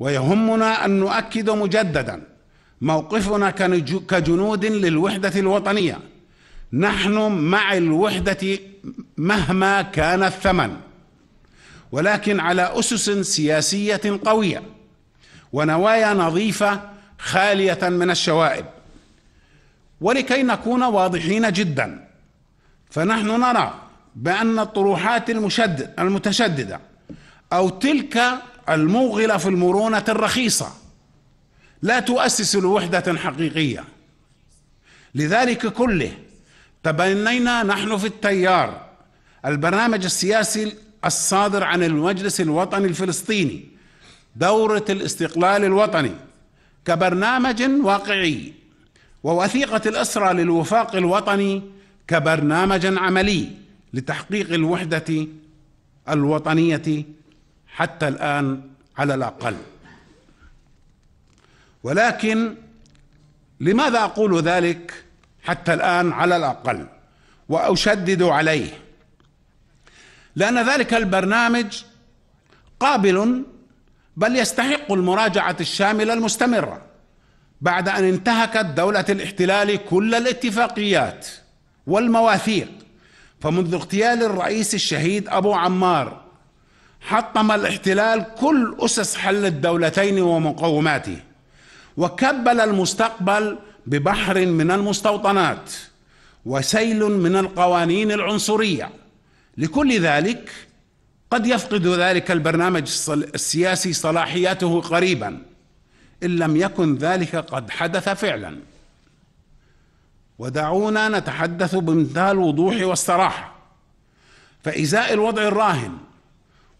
ويهمنا أن نؤكد مجددا موقفنا كجنود للوحدة الوطنية نحن مع الوحدة مهما كان الثمن ولكن على أسس سياسية قوية ونوايا نظيفة خالية من الشوائب ولكي نكون واضحين جدا فنحن نرى بأن الطروحات المشدد المتشددة أو تلك الموغلة في المرونة الرخيصة لا تؤسس لوحدة حقيقية لذلك كله تبنينا نحن في التيار البرنامج السياسي الصادر عن المجلس الوطني الفلسطيني دورة الاستقلال الوطني كبرنامج واقعي ووثيقة الأسرى للوفاق الوطني كبرنامج عملي لتحقيق الوحدة الوطنية حتى الآن على الأقل ولكن لماذا أقول ذلك حتى الآن على الأقل وأشدد عليه لأن ذلك البرنامج قابل بل يستحق المراجعة الشاملة المستمرة بعد أن انتهكت دولة الاحتلال كل الاتفاقيات والمواثيق فمنذ اغتيال الرئيس الشهيد أبو عمار حطم الاحتلال كل أسس حل الدولتين ومقوماته وكبل المستقبل ببحر من المستوطنات وسيل من القوانين العنصرية لكل ذلك قد يفقد ذلك البرنامج السياسي صلاحياته قريبا إن لم يكن ذلك قد حدث فعلا ودعونا نتحدث بمنتهى الوضوح والصراحة فإزاء الوضع الراهن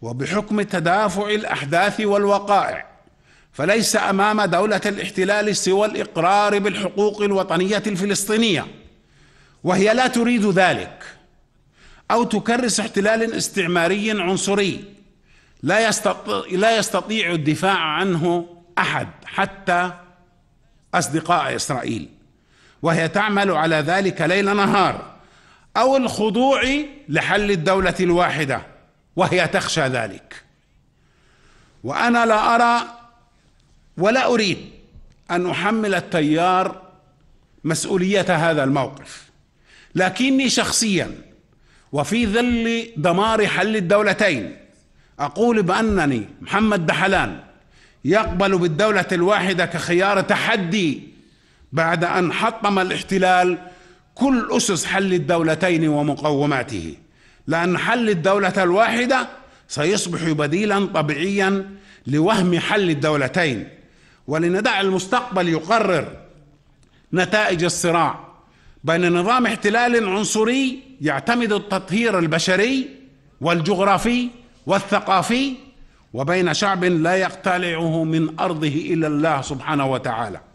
وبحكم تدافع الاحداث والوقائع فليس امام دوله الاحتلال سوى الاقرار بالحقوق الوطنيه الفلسطينيه وهي لا تريد ذلك او تكرس احتلال استعماري عنصري لا يستطيع لا يستطيع الدفاع عنه احد حتى اصدقاء اسرائيل وهي تعمل على ذلك ليل نهار او الخضوع لحل الدوله الواحده وهي تخشى ذلك وانا لا ارى ولا اريد ان احمل التيار مسؤوليه هذا الموقف لكني شخصيا وفي ظل دمار حل الدولتين اقول بانني محمد دحلان يقبل بالدوله الواحده كخيار تحدي بعد ان حطم الاحتلال كل اسس حل الدولتين ومقوماته لأن حل الدولة الواحدة سيصبح بديلا طبيعيا لوهم حل الدولتين ولندع المستقبل يقرر نتائج الصراع بين نظام احتلال عنصري يعتمد التطهير البشري والجغرافي والثقافي وبين شعب لا يقتلعه من ارضه الا الله سبحانه وتعالى